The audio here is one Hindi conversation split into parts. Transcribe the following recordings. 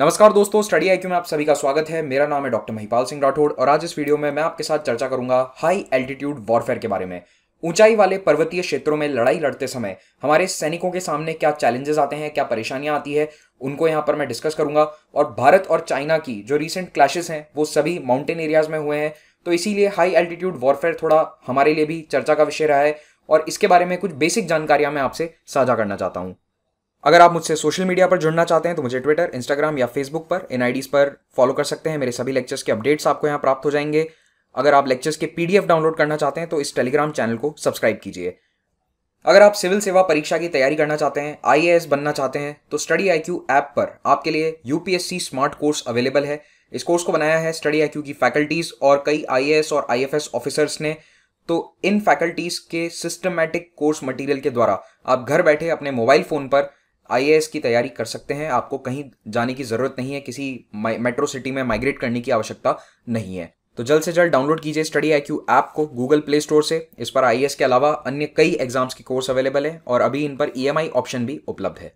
नमस्कार दोस्तों स्टडी आई में आप सभी का स्वागत है मेरा नाम है डॉक्टर महिपाल सिंह राठौड़ और आज इस वीडियो में मैं आपके साथ चर्चा करूंगा हाई एल्टीट्यूड वॉरफेयर के बारे में ऊंचाई वाले पर्वतीय क्षेत्रों में लड़ाई लड़ते समय हमारे सैनिकों के सामने क्या चैलेंजेस आते हैं क्या परेशानियां आती है उनको यहाँ पर मैं डिस्कस करूंगा और भारत और चाइना की जो रिसेंट क्लैशेस हैं वो सभी माउंटेन एरियाज में हुए हैं तो इसीलिए हाई एल्टीट्यूड वॉरफेयर थोड़ा हमारे लिए भी चर्चा का विषय रहा है और इसके बारे में कुछ बेसिक जानकारियां मैं आपसे साझा करना चाहता हूँ अगर आप मुझसे सोशल मीडिया पर जुड़ना चाहते हैं तो मुझे ट्विटर इंस्टाग्राम या फेसबुक पर इन आईडीज़ पर फॉलो कर सकते हैं मेरे सभी लेक्चर्स के अपडेट्स आपको यहाँ प्राप्त हो जाएंगे अगर आप लेक्चर्स के पीडीएफ डाउनलोड करना चाहते हैं तो इस टेलीग्राम चैनल को सब्सक्राइब कीजिए अगर आप सिविल सेवा परीक्षा की तैयारी करना चाहते हैं आई बनना चाहते हैं तो स्टडी आई क्यू ऐप पर आपके लिए यूपीएससी स्मार्ट कोर्स अवेलेबल है इस कोर्स को बनाया है स्टडी आई क्यू की फैकल्टीज और कई आई और आई ऑफिसर्स ने तो इन फैकल्टीज के सिस्टमैटिक कोर्स मटेरियल के द्वारा आप घर बैठे अपने मोबाइल फोन पर आई की तैयारी कर सकते हैं आपको कहीं जाने की ज़रूरत नहीं है किसी मेट्रो सिटी में माइग्रेट करने की आवश्यकता नहीं है तो जल्द से जल्द डाउनलोड कीजिए स्टडी आई ऐप को गूगल प्ले स्टोर से इस पर आई के अलावा अन्य कई एग्जाम्स के कोर्स अवेलेबल है और अभी इन पर ई e ऑप्शन भी उपलब्ध है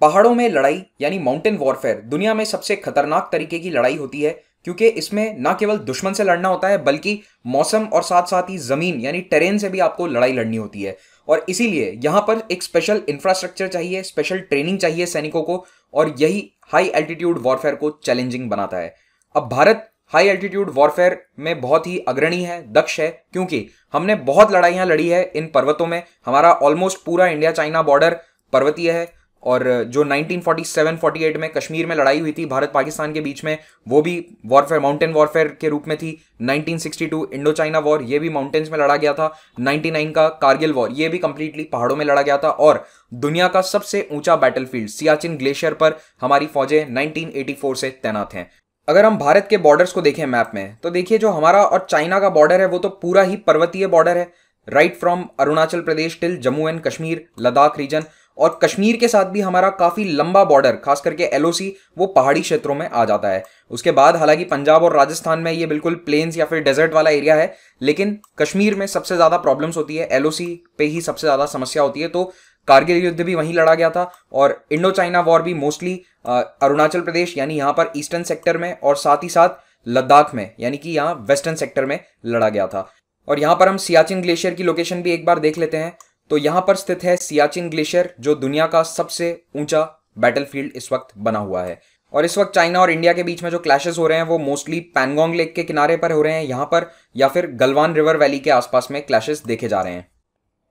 पहाड़ों में लड़ाई यानी माउंटेन वॉरफेयर दुनिया में सबसे खतरनाक तरीके की लड़ाई होती है क्योंकि इसमें ना केवल दुश्मन से लड़ना होता है बल्कि मौसम और साथ साथ ही जमीन यानी टेरेन से भी आपको लड़ाई लड़नी होती है और इसीलिए यहाँ पर एक स्पेशल इंफ्रास्ट्रक्चर चाहिए स्पेशल ट्रेनिंग चाहिए सैनिकों को और यही हाई एल्टीट्यूड वॉरफेयर को चैलेंजिंग बनाता है अब भारत हाई एल्टीट्यूड वॉरफेयर में बहुत ही अग्रणी है दक्ष है क्योंकि हमने बहुत लड़ाइयाँ लड़ी है इन पर्वतों में हमारा ऑलमोस्ट पूरा इंडिया चाइना बॉर्डर पर्वतीय है और जो 1947-48 में कश्मीर में लड़ाई हुई थी भारत पाकिस्तान के बीच में वो भी वॉरफेयर माउंटेन वॉरफेयर के रूप में थी 1962 इंडो चाइना वॉर ये भी माउंटेन्स में लड़ा गया था 99 का कारगिल वॉर ये भी कंप्लीटली पहाड़ों में लड़ा गया था और दुनिया का सबसे ऊंचा बैटलफील्ड सियाचिन ग्लेशियर पर हमारी फौजें 1984 से तैनात हैं अगर हम भारत के बॉर्डर्स को देखें मैप में तो देखिए जो हमारा और चाइना का बॉर्डर है वो तो पूरा ही पर्वतीय बॉर्डर है right from Arunachal Pradesh till Jammu and Kashmir Ladakh region और कश्मीर के साथ भी हमारा काफ़ी लंबा बॉर्डर खास करके एल वो पहाड़ी क्षेत्रों में आ जाता है उसके बाद हालांकि पंजाब और राजस्थान में ये बिल्कुल प्लेन्स या फिर डेजर्ट वाला एरिया है लेकिन कश्मीर में सबसे ज़्यादा प्रॉब्लम्स होती है एल पे ही सबसे ज़्यादा समस्या होती है तो कारगिल युद्ध भी वहीं लड़ा गया था और इंडो चाइना वॉर भी मोस्टली अरुणाचल प्रदेश यानी यहाँ पर ईस्टर्न सेक्टर में और साथ ही साथ लद्दाख में यानी कि यहाँ वेस्टर्न सेक्टर में लड़ा गया था और यहाँ पर हम सियाचिन ग्लेशियर की लोकेशन भी एक बार देख लेते हैं तो यहां पर स्थित है सियाचिन ग्लेशियर जो दुनिया का सबसे ऊंचा बैटलफील्ड इस वक्त बना हुआ है और इस वक्त चाइना और इंडिया के बीच में जो क्लैशेस हो रहे हैं वो मोस्टली पैनगोंग लेक के किनारे पर हो रहे हैं यहां पर या फिर गलवान रिवर वैली के आसपास में क्लैशेस देखे जा रहे हैं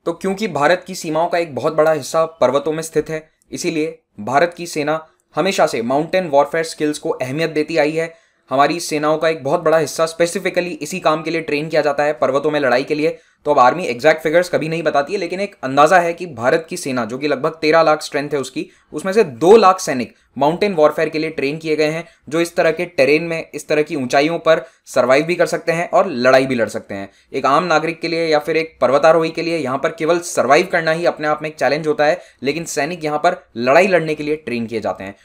तो क्योंकि भारत की सीमाओं का एक बहुत बड़ा हिस्सा पर्वतों में स्थित है इसीलिए भारत की सेना हमेशा से माउंटेन वॉरफेयर स्किल्स को अहमियत देती आई है हमारी सेनाओं का एक बहुत बड़ा हिस्सा स्पेसिफिकली इसी काम के लिए ट्रेन किया जाता है पर्वतों में लड़ाई के लिए तो अब आर्मी एग्जैक्ट फिगर्स कभी नहीं बताती है लेकिन एक अंदाजा है कि भारत की सेना जो कि लगभग तेरह लाख स्ट्रेंथ है उसकी उसमें से दो लाख सैनिक माउंटेन वॉरफेयर के लिए ट्रेन किए गए हैं जो इस तरह के टेरेन में इस तरह की ऊंचाइयों पर सर्वाइव भी कर सकते हैं और लड़ाई भी लड़ सकते हैं एक आम नागरिक के लिए या फिर एक पर्वतारोही के लिए यहां पर केवल सर्वाइव करना ही अपने आप में एक चैलेंज होता है लेकिन सैनिक यहां पर लड़ाई लड़ने के लिए ट्रेन किए जाते हैं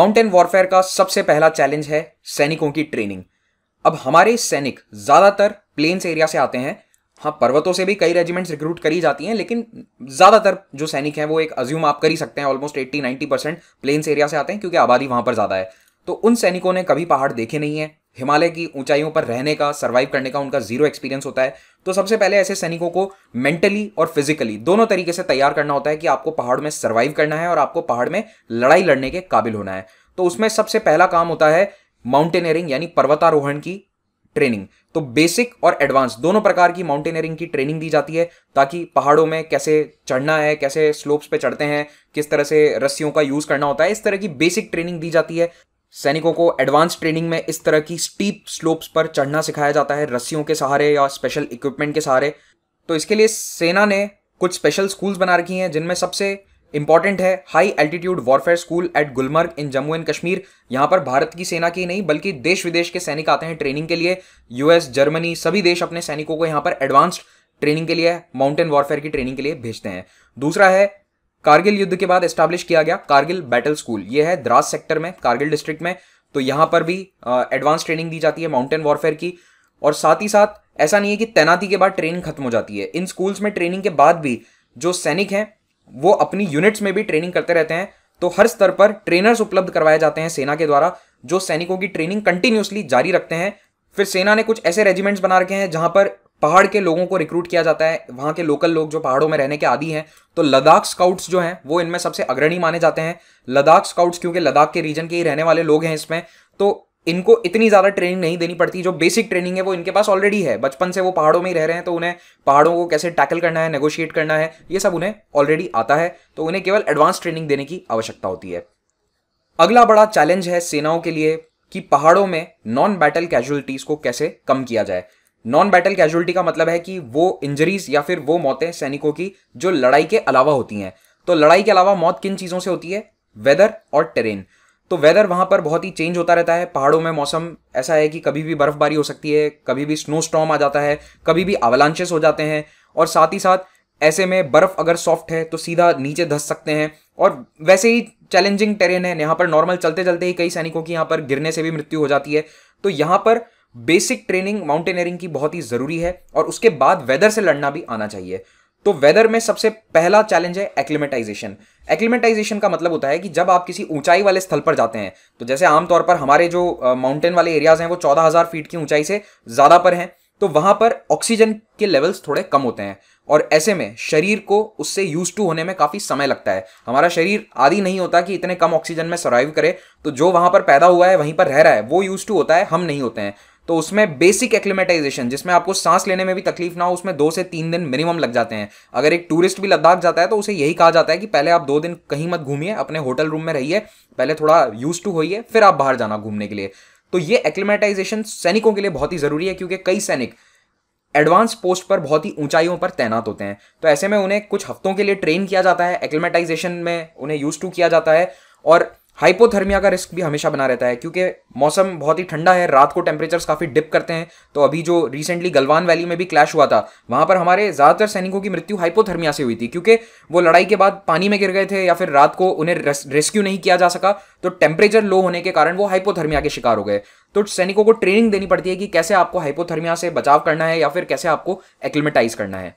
माउंटेन वॉरफेयर का सबसे पहला चैलेंज है सैनिकों की ट्रेनिंग अब हमारे सैनिक ज़्यादातर प्लेन्स एरिया से आते हैं हाँ पर्वतों से भी कई रेजिमेंट्स रिक्रूट करी जाती हैं लेकिन ज़्यादातर जो सैनिक हैं वो एक अज्यूम आप कर ही सकते हैं almost eighty ninety percent plains area से आते हैं क्योंकि आबादी वहाँ पर ज़्यादा है तो उन सैनिकों ने कभी पहाड़ देखे नहीं है हिमालय की ऊंचाइयों पर रहने का सर्वाइव करने का उनका जीरो एक्सपीरियंस होता है तो सबसे पहले ऐसे सैनिकों को मेंटली और फिजिकली दोनों तरीके से तैयार करना होता है कि आपको पहाड़ में सर्वाइव करना है और आपको पहाड़ में लड़ाई लड़ने के काबिल होना है तो उसमें सबसे पहला काम होता है माउंटेनियरिंग यानी पर्वतारोहण की ट्रेनिंग तो बेसिक और एडवांस दोनों प्रकार की माउंटेनियरिंग की ट्रेनिंग दी जाती है ताकि पहाड़ों में कैसे चढ़ना है कैसे स्लोप्स पे चढ़ते हैं किस तरह से रस्सियों का यूज़ करना होता है इस तरह की बेसिक ट्रेनिंग दी जाती है सैनिकों को एडवांस ट्रेनिंग में इस तरह की स्टीप स्लोप्स पर चढ़ना सिखाया जाता है रस्सियों के सहारे या स्पेशल इक्विपमेंट के सहारे तो इसके लिए सेना ने कुछ स्पेशल स्कूल्स बना रखी हैं जिनमें सबसे इंपॉर्टेंट है high altitude warfare school at Gulmarg in Jammu and Kashmir यहाँ पर भारत की सेना की नहीं बल्कि देश विदेश के सैनिक आते हैं ट्रेनिंग के लिए यूएस जर्मनी सभी देश अपने सैनिकों को यहाँ पर एडवांस्ड ट्रेनिंग के लिए माउंटेन वॉरफेयर की ट्रेनिंग के लिए भेजते हैं दूसरा है कारगिल युद्ध के बाद एस्टैब्लिश किया गया कारगिल बैटल स्कूल ये है द्रास सेक्टर में कारगिल डिस्ट्रिक्ट में तो यहाँ पर भी एडवांस ट्रेनिंग दी जाती है माउंटेन वॉरफेयर की और साथ ही साथ ऐसा नहीं है कि तैनाती के बाद ट्रेनिंग खत्म हो जाती है इन स्कूल्स में ट्रेनिंग के बाद भी जो सैनिक हैं वो अपनी यूनिट्स में भी ट्रेनिंग करते रहते हैं तो हर स्तर पर ट्रेनर्स उपलब्ध करवाए जाते हैं सेना के द्वारा जो सैनिकों की ट्रेनिंग कंटिन्यूसली जारी रखते हैं फिर सेना ने कुछ ऐसे रेजिमेंट्स बना रखे हैं जहां पर पहाड़ के लोगों को रिक्रूट किया जाता है वहां के लोकल लोग जो पहाड़ों में रहने के आदि हैं तो लद्दाख स्काउट्स जो हैं वो इनमें सबसे अग्रणी माने जाते हैं लद्दाख स्काउट्स क्योंकि लद्दाख के रीजन के ही रहने वाले लोग हैं इसमें तो इनको इतनी ज़्यादा ट्रेनिंग नहीं देनी पड़ती जो बेसिक ट्रेनिंग है वो इनके पास ऑलरेडी है बचपन से वो पहाड़ों में ही रह रहे हैं तो उन्हें पहाड़ों को कैसे टैकल करना है नेगोशिएट करना है ये सब उन्हें ऑलरेडी आता है तो उन्हें केवल एडवांस ट्रेनिंग देने की आवश्यकता होती है अगला बड़ा चैलेंज है सेनाओं के लिए कि पहाड़ों में नॉन बैटल कैजुअलिटीज़ को कैसे कम किया जाए नॉन बैटल कैजुअलिटी का मतलब है कि वो इंजरीज या फिर वो मौतें सैनिकों की जो लड़ाई के अलावा होती हैं तो लड़ाई के अलावा मौत किन चीज़ों से होती है वेदर और टेरेन तो वेदर वहाँ पर बहुत ही चेंज होता रहता है पहाड़ों में मौसम ऐसा है कि कभी भी बर्फबारी हो सकती है कभी भी स्नो स्टॉम आ जाता है कभी भी अवलांचेस हो जाते हैं और साथ ही साथ ऐसे में बर्फ अगर सॉफ्ट है तो सीधा नीचे धस सकते हैं और वैसे ही चैलेंजिंग टेरेन है यहाँ पर नॉर्मल चलते चलते ही कई सैनिकों की यहाँ पर गिरने से भी मृत्यु हो जाती है तो यहाँ पर बेसिक ट्रेनिंग माउंटेनियरिंग की बहुत ही ज़रूरी है और उसके बाद वेदर से लड़ना भी आना चाहिए तो वेदर में सबसे पहला चैलेंज है एक्लिमेटाइजेशन एक्लिमेटाइजेशन का मतलब होता है कि जब आप किसी ऊंचाई वाले स्थल पर जाते हैं तो जैसे आमतौर पर हमारे जो माउंटेन वाले एरियाज हैं वो चौदह हज़ार फीट की ऊंचाई से ज़्यादा पर हैं तो वहां पर ऑक्सीजन के लेवल्स थोड़े कम होते हैं और ऐसे में शरीर को उससे यूज टू होने में काफ़ी समय लगता है हमारा शरीर आदि नहीं होता कि इतने कम ऑक्सीजन में सर्वाइव करे तो जो वहां पर पैदा हुआ है वहीं पर रह रहा है वो यूज टू होता है हम नहीं होते हैं तो उसमें बेसिक एक्लिमेटाइजेशन जिसमें आपको सांस लेने में भी तकलीफ ना हो उसमें दो से तीन दिन मिनिमम लग जाते हैं अगर एक टूरिस्ट भी लद्दाख जाता है तो उसे यही कहा जाता है कि पहले आप दो दिन कहीं मत घूमिए अपने होटल रूम में रहिए पहले थोड़ा यूज टू होइए फिर आप बाहर जाना घूमने के लिए तो ये एक्लिमेटाइजेशन सैनिकों के लिए बहुत ही ज़रूरी है क्योंकि कई सैनिक एडवांस पोस्ट पर बहुत ही ऊंचाइयों पर तैनात होते हैं तो ऐसे में उन्हें कुछ हफ्तों के लिए ट्रेन किया जाता है एक्लिमेटाइजेशन में उन्हें यूज टू किया जाता है और हाइपोथर्मिया का रिस्क भी हमेशा बना रहता है क्योंकि मौसम बहुत ही ठंडा है रात को टेम्परेचर्स काफ़ी डिप करते हैं तो अभी जो रिसेंटली गलवान वैली में भी क्लैश हुआ था वहाँ पर हमारे ज़्यादातर सैनिकों की मृत्यु हाइपोथर्मिया से हुई थी क्योंकि वो लड़ाई के बाद पानी में गिर गए थे या फिर रात को उन्हें रेस्क्यू नहीं किया जा सका तो टेम्परेचर लो होने के कारण वो हाइपोथर्मिया के शिकार हो गए तो सैनिकों को ट्रेनिंग देनी पड़ती है कि कैसे आपको हाइपोथर्मिया से बचाव करना है या फिर कैसे आपको एक्लिमेटाइज करना है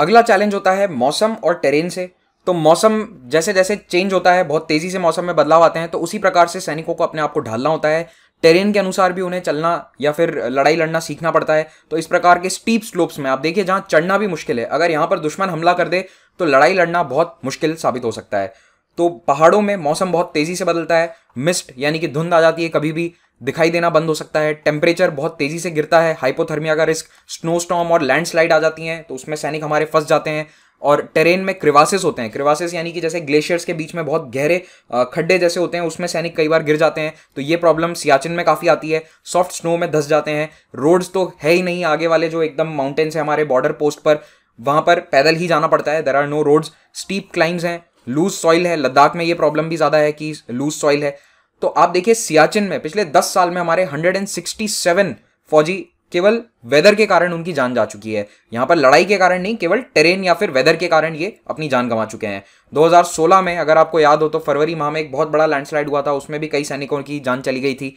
अगला चैलेंज होता है मौसम और टेरेन से तो मौसम जैसे जैसे चेंज होता है बहुत तेज़ी से मौसम में बदलाव आते हैं तो उसी प्रकार से सैनिकों को अपने आप को ढालना होता है टेरेन के अनुसार भी उन्हें चलना या फिर लड़ाई लड़ना सीखना पड़ता है तो इस प्रकार के स्टीप स्लोप्स में आप देखिए जहाँ चढ़ना भी मुश्किल है अगर यहाँ पर दुश्मन हमला कर दे तो लड़ाई लड़ना बहुत मुश्किल साबित हो सकता है तो पहाड़ों में मौसम बहुत तेज़ी से बदलता है मिस्ट यानी कि धुंध आ जाती है कभी भी दिखाई देना बंद हो सकता है टेम्परेचर बहुत तेज़ी से गिरता है हाइपोथर्मिया का रिस्क स्नो स्टॉम और लैंडस्लाइड आ जाती हैं तो उसमें सैनिक हमारे फंस जाते हैं और टेरेन में क्रिवासेस होते हैं क्रिवासेस यानी कि जैसे ग्लेशियर्स के बीच में बहुत गहरे खड्डे जैसे होते हैं उसमें सैनिक कई बार गिर जाते हैं तो ये प्रॉब्लम सियाचिन में काफ़ी आती है सॉफ्ट स्नो में धस जाते हैं रोड्स तो है ही नहीं आगे वाले जो एकदम माउंटेन्स हैं हमारे बॉर्डर पोस्ट पर वहाँ पर पैदल ही जाना पड़ता है there are no roads steep climbs हैं लूज सॉइल है लद्दाख में ये प्रॉब्लम भी ज़्यादा है कि लूज सॉइल है तो आप देखिए सियाचिन में पिछले दस साल में हमारे हंड्रेड फौजी केवल वेदर के कारण उनकी जान जा चुकी है यहाँ पर लड़ाई के कारण नहीं केवल टेरेन या फिर वेदर के कारण ये अपनी जान गंवा चुके हैं 2016 में अगर आपको याद हो तो फरवरी माह में एक बहुत बड़ा लैंडस्लाइड हुआ था उसमें भी कई सैनिकों की जान चली गई थी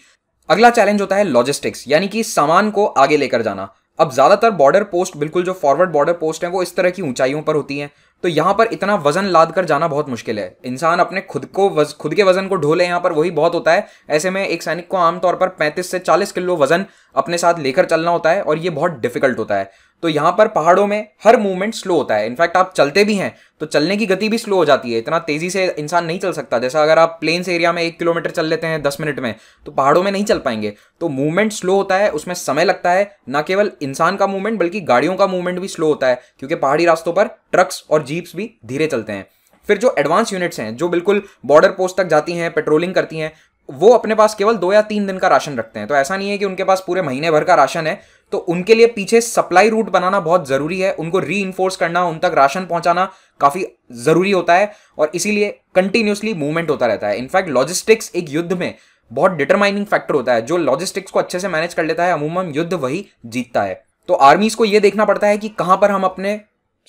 अगला चैलेंज होता है लॉजिस्टिक्स यानी कि सामान को आगे लेकर जाना अब ज़्यादातर बॉर्डर पोस्ट बिल्कुल जो फॉरवर्ड बॉर्डर पोस्ट हैं वो इस तरह की ऊंचाइयों पर होती हैं तो यहाँ पर इतना वजन लाद कर जाना बहुत मुश्किल है इंसान अपने खुद को वज, खुद के वजन को ढोले यहाँ पर वही बहुत होता है ऐसे में एक सैनिक को आमतौर पर 35 से 40 किलो वजन अपने साथ लेकर चलना होता है और ये बहुत डिफिकल्ट होता है तो यहां पर पहाड़ों में हर मूवमेंट स्लो होता है इनफैक्ट आप चलते भी हैं तो चलने की गति भी स्लो हो जाती है इतना तेज़ी से इंसान नहीं चल सकता जैसा अगर आप प्लेन्स एरिया में एक किलोमीटर चल लेते हैं दस मिनट में तो पहाड़ों में नहीं चल पाएंगे तो मूवमेंट स्लो होता है उसमें समय लगता है ना केवल इंसान का मूवमेंट बल्कि गाड़ियों का मूवमेंट भी स्लो होता है क्योंकि पहाड़ी रास्तों पर ट्रक्स और जीप्स भी धीरे चलते हैं फिर जो एडवांस यूनिट्स हैं जो बिल्कुल बॉर्डर पोस्ट तक जाती हैं पेट्रोलिंग करती हैं वो अपने पास केवल दो या तीन दिन का राशन रखते हैं तो ऐसा नहीं है कि उनके पास पूरे महीने भर का राशन है तो उनके लिए पीछे सप्लाई रूट बनाना बहुत ज़रूरी है उनको री करना उन तक राशन पहुंचाना काफ़ी ज़रूरी होता है और इसीलिए कंटिन्यूसली मूवमेंट होता रहता है इनफैक्ट लॉजिस्टिक्स एक युद्ध में बहुत डिटरमाइनिंग फैक्टर होता है जो लॉजिस्टिक्स को अच्छे से मैनेज कर लेता है अमूमन युद्ध वही जीतता है तो आर्मीज को यह देखना पड़ता है कि कहाँ पर हम अपने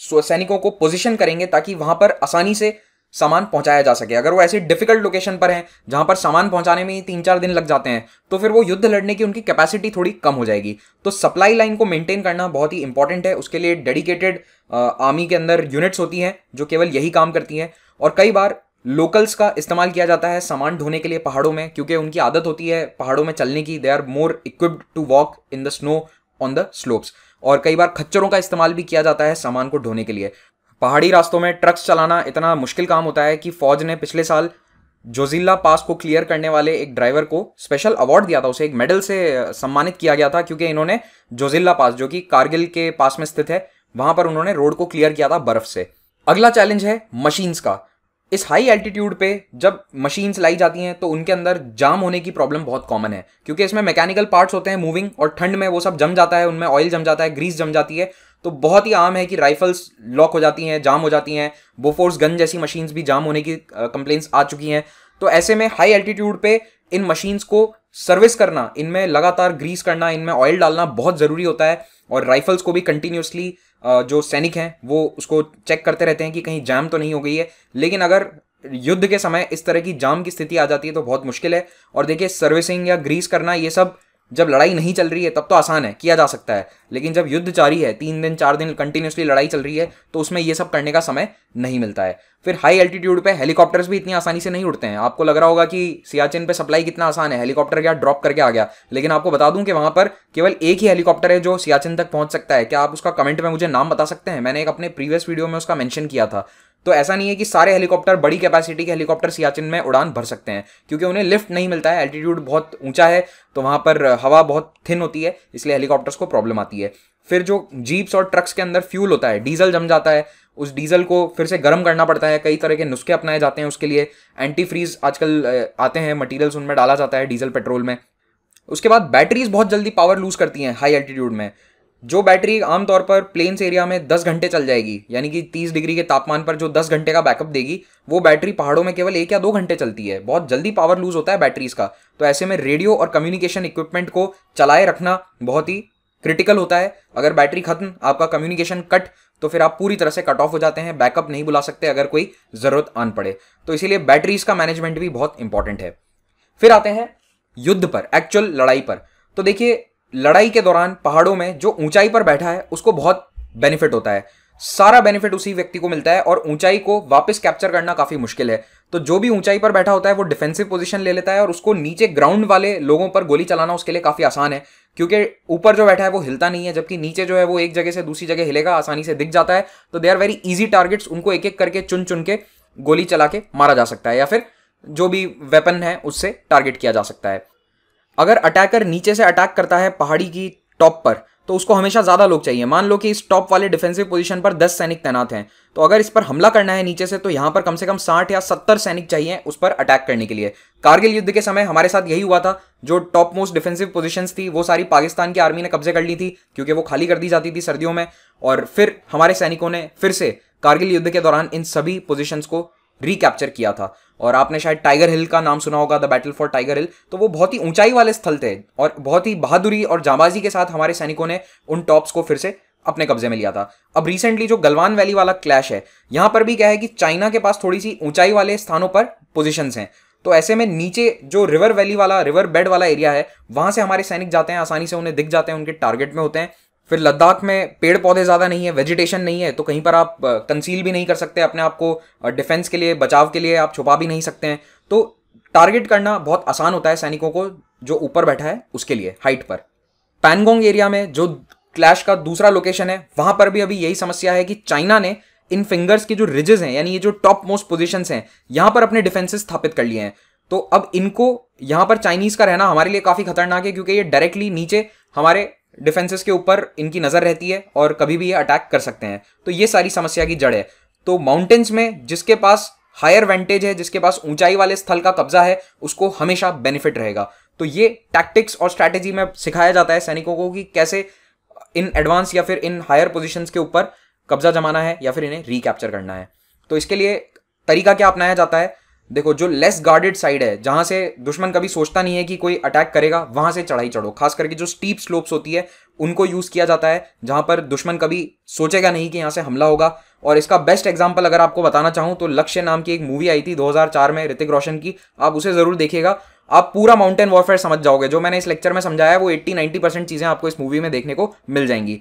सैनिकों को पोजिशन करेंगे ताकि वहाँ पर आसानी से सामान पहुंचाया जा सके अगर वो ऐसी डिफिकल्ट लोकेशन पर हैं जहां पर सामान पहुंचाने में ही तीन चार दिन लग जाते हैं तो फिर वो युद्ध लड़ने की उनकी कैपेसिटी थोड़ी कम हो जाएगी तो सप्लाई लाइन को मेंटेन करना बहुत ही इंपॉर्टेंट है उसके लिए डेडिकेटेड आर्मी के अंदर यूनिट्स होती हैं जो केवल यही काम करती हैं और कई बार लोकल्स का इस्तेमाल किया जाता है सामान ढोने के लिए पहाड़ों में क्योंकि उनकी आदत होती है पहाड़ों में चलने की they are more equipped to walk in the snow on the slopes और कई बार खच्चरों का इस्तेमाल भी किया जाता है सामान को ढोने के लिए पहाड़ी रास्तों में ट्रक्स चलाना इतना मुश्किल काम होता है कि फौज ने पिछले साल जोजिल्ला पास को क्लियर करने वाले एक ड्राइवर को स्पेशल अवार्ड दिया था उसे एक मेडल से सम्मानित किया गया था क्योंकि इन्होंने जोजिल्ला पास जो कि कारगिल के पास में स्थित है वहां पर उन्होंने रोड को क्लियर किया था बर्फ से अगला चैलेंज है मशीन्स का इस हाई एल्टीट्यूड पे जब मशीन्स लाई जाती हैं तो उनके अंदर जाम होने की प्रॉब्लम बहुत कॉमन है क्योंकि इसमें मैकेनिकल पार्ट्स होते हैं मूविंग और ठंड में वो सब जम जाता है उनमें ऑयल जम जाता है ग्रीस जम जाती है तो बहुत ही आम है कि राइफल्स लॉक हो जाती हैं जाम हो जाती हैं बोफोर्स गन जैसी मशीन्स भी जाम होने की कंप्लेंट्स आ चुकी हैं तो ऐसे में हाई एल्टीट्यूड पे इन मशीन्स को सर्विस करना इनमें लगातार ग्रीस करना इनमें ऑयल डालना बहुत ज़रूरी होता है और राइफल्स को भी कंटिन्यूसली जो सैनिक हैं वो उसको चेक करते रहते हैं कि कहीं जाम तो नहीं हो गई है लेकिन अगर युद्ध के समय इस तरह की जाम की स्थिति आ जाती है तो बहुत मुश्किल है और देखिए सर्विसिंग या ग्रीस करना ये सब जब लड़ाई नहीं चल रही है तब तो आसान है किया जा सकता है लेकिन जब युद्ध जारी है तीन दिन चार दिन कंटिन्यूसली लड़ाई चल रही है तो उसमें ये सब करने का समय नहीं मिलता है फिर हाई एल्टीट्यूड पे हेलीकॉप्टर्स भी इतनी आसानी से नहीं उड़ते हैं आपको लग रहा होगा कि सियाचिन पे सप्लाई कितना आसान है हेलीकॉप्टर क्या ड्रॉप करके आ गया लेकिन आपको बता दूं कि वहां पर केवल एक ही हेलीकॉप्टर है जो सियाचिन तक पहुंच सकता है क्या आप उसका कमेंट में मुझे नाम बता सकते हैं मैंने एक अपने प्रीवियस वीडियो में उसका मैंशन किया था तो ऐसा नहीं है कि सारे हेलीकॉप्टर बड़ी कैपेसिटी के हेलीकॉप्टर सियाचिन में उड़ान भर सकते हैं क्योंकि उन्हें लिफ्ट नहीं मिलता है एल्टीट्यूड बहुत ऊंचा है तो वहां पर हवा बहुत थिन होती है इसलिए हेलीकॉप्टर्स को प्रॉब्लम आती है फिर जो जीप्स और ट्रक्स के अंदर फ्यूल होता है डीजल जम जाता है उस डीजल को फिर से गर्म करना पड़ता है कई तरह के नुस्खे अपनाए जाते हैं उसके लिए एंटी फ्रीज आजकल आते हैं मटेरियल्स उनमें डाला जाता है डीजल पेट्रोल में उसके बाद बैटरीज बहुत जल्दी पावर लूज करती हैं हाई एल्टीट्यूड में जो बैटरी आमतौर पर प्लेन्स एरिया में 10 घंटे चल जाएगी यानी कि 30 डिग्री के तापमान पर जो 10 घंटे का बैकअप देगी वो बैटरी पहाड़ों में केवल एक या दो घंटे चलती है बहुत जल्दी पावर लूज होता है बैटरीज का तो ऐसे में रेडियो और कम्युनिकेशन इक्विपमेंट को चलाए रखना बहुत ही क्रिटिकल होता है अगर बैटरी खत्म आपका कम्युनिकेशन कट तो फिर आप पूरी तरह से कट ऑफ हो जाते हैं बैकअप नहीं बुला सकते अगर कोई ज़रूरत आन पड़े तो इसीलिए बैटरीज का मैनेजमेंट भी बहुत इंपॉर्टेंट है फिर आते हैं युद्ध पर एक्चुअल लड़ाई पर तो देखिए लड़ाई के दौरान पहाड़ों में जो ऊंचाई पर बैठा है उसको बहुत बेनिफिट होता है सारा बेनिफिट उसी व्यक्ति को मिलता है और ऊंचाई को वापस कैप्चर करना काफी मुश्किल है तो जो भी ऊंचाई पर बैठा होता है वो डिफेंसिव पोजीशन ले लेता है और उसको नीचे ग्राउंड वाले लोगों पर गोली चलाना उसके लिए काफी आसान है क्योंकि ऊपर जो बैठा है वो हिलता नहीं है जबकि नीचे जो है वो एक जगह से दूसरी जगह हिलेगा आसानी से दिख जाता है तो they are very easy targets उनको एक एक करके चुन चुन के गोली चला के मारा जा सकता है या फिर जो भी वेपन है उससे टारगेट किया जा सकता है अगर अटैकर नीचे से अटैक करता है पहाड़ी की टॉप पर तो उसको हमेशा ज़्यादा लोग चाहिए मान लो कि इस टॉप वाले डिफेंसिव पोजीशन पर 10 सैनिक तैनात हैं तो अगर इस पर हमला करना है नीचे से तो यहाँ पर कम से कम 60 या 70 सैनिक चाहिए उस पर अटैक करने के लिए कारगिल युद्ध के समय हमारे साथ यही हुआ था जो टॉप मोस्ट डिफेंसिव पोजिशंस थी वो सारी पाकिस्तान की आर्मी ने कब्जे कर ली थी क्योंकि वो खाली कर दी जाती थी सर्दियों में और फिर हमारे सैनिकों ने फिर से कारगिल युद्ध के दौरान इन सभी पोजिशंस को रिकैप्चर किया था और आपने शायद टाइगर हिल का नाम सुना होगा the battle for Tiger Hill तो वो बहुत ही ऊंचाई वाले स्थल थे और बहुत ही बहादुरी और जाबाजी के साथ हमारे सैनिकों ने उन टॉप्स को फिर से अपने कब्जे में लिया था अब रिसेंटली जो गलवान वैली वाला क्लैश है यहां पर भी क्या है कि चाइना के पास थोड़ी सी ऊंचाई वाले स्थानों पर पोजिशन हैं तो ऐसे में नीचे जो रिवर वैली वाला रिवर बेड वाला एरिया है वहां से हमारे सैनिक जाते हैं आसानी से उन्हें दिख जाते हैं उनके टारगेट में होते हैं फिर लद्दाख में पेड़ पौधे ज़्यादा नहीं है वेजिटेशन नहीं है तो कहीं पर आप कंसील भी नहीं कर सकते अपने आप को डिफेंस के लिए बचाव के लिए आप छुपा भी नहीं सकते हैं तो टारगेट करना बहुत आसान होता है सैनिकों को जो ऊपर बैठा है उसके लिए हाइट पर पैनगोंग एरिया में जो क्लैश का दूसरा लोकेशन है वहां पर भी अभी यही समस्या है कि चाइना ने इन फिंगर्स के जो रिजेज हैं यानी ये जो टॉप मोस्ट पोजिशन हैं यहाँ पर अपने डिफेंसेस स्थापित कर लिए हैं तो अब इनको यहाँ पर चाइनीज का रहना हमारे लिए काफ़ी खतरनाक है क्योंकि ये डायरेक्टली नीचे हमारे डिफेंसेस के ऊपर इनकी नज़र रहती है और कभी भी ये अटैक कर सकते हैं तो ये सारी समस्या की जड़ है तो माउंटेन्स में जिसके पास हायर वेंटेज है जिसके पास ऊंचाई वाले स्थल का कब्जा है उसको हमेशा बेनिफिट रहेगा तो ये टैक्टिक्स और स्ट्रैटेजी में सिखाया जाता है सैनिकों को कि कैसे इन एडवांस या फिर इन हायर पोजिशन के ऊपर कब्जा जमाना है या फिर इन्हें रिकैप्चर करना है तो इसके लिए तरीका क्या अपनाया जाता है देखो जो लेस गार्डेड साइड है जहां से दुश्मन कभी सोचता नहीं है कि कोई अटैक करेगा वहां से चढ़ाई चढ़ो खास करके जो स्टीप स्लोप्स होती है उनको यूज किया जाता है जहां पर दुश्मन कभी सोचेगा नहीं कि यहां से हमला होगा और इसका बेस्ट एग्जाम्पल अगर आपको बताना चाहूँ तो लक्ष्य नाम की एक मूवी आई थी दो में ऋतिक रोशन की आप उसे जरूर देखिएगा आप पूरा माउंटेन वॉरफेयर समझ जाओगे जो मैंने इस लेक्चर में समझाया है वो एट्टी नाइनटी परसेंट चीज़ें आपको इस मूवी में देखने को मिल जाएंगी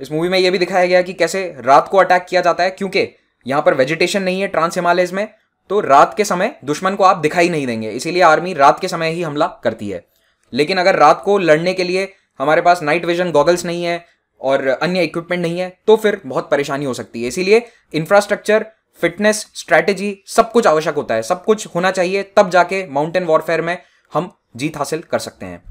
इस मूवी में ये भी दिखाया गया कि कैसे रात को अटैक किया जाता है क्योंकि यहाँ पर वेजिटेशन नहीं है ट्रांस हिमालय में तो रात के समय दुश्मन को आप दिखाई नहीं देंगे इसीलिए आर्मी रात के समय ही हमला करती है लेकिन अगर रात को लड़ने के लिए हमारे पास नाइट विजन गॉगल्स नहीं है और अन्य इक्विपमेंट नहीं है तो फिर बहुत परेशानी हो सकती है इसीलिए इंफ्रास्ट्रक्चर फिटनेस स्ट्रैटेजी सब कुछ आवश्यक होता है सब कुछ होना चाहिए तब जाके माउंटेन वॉरफेयर में हम जीत हासिल कर सकते हैं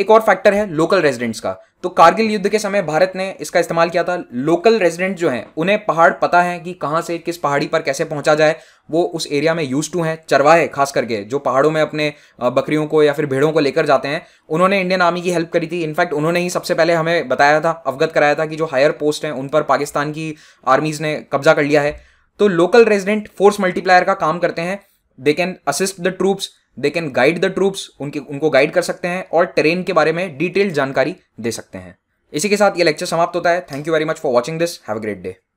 एक और फैक्टर है लोकल रेजिडेंट्स का तो कारगिल युद्ध के समय भारत ने इसका इस्तेमाल किया था लोकल रेजिडेंट जो हैं उन्हें पहाड़ पता है कि कहाँ से किस पहाड़ी पर कैसे पहुँचा जाए वो उस एरिया में यूज टू हैं चरवाहे खास करके जो पहाड़ों में अपने बकरियों को या फिर भेड़ों को लेकर जाते हैं उन्होंने इंडियन आर्मी की हेल्प करी थी इनफैक्ट उन्होंने ही सबसे पहले हमें बताया था अवगत कराया था कि जो हायर पोस्ट हैं उन पर पाकिस्तान की आर्मीज़ ने कब्जा कर लिया है तो लोकल रेजिडेंट फोर्स मल्टीप्लायर का काम करते हैं they can assist the troops they can guide the troops उनके उनको गाइड कर सकते हैं और ट्रेन के बारे में डिटेल्ड जानकारी दे सकते हैं इसी के साथ ये लेक्चर समाप्त होता है thank you very much for watching this have a great day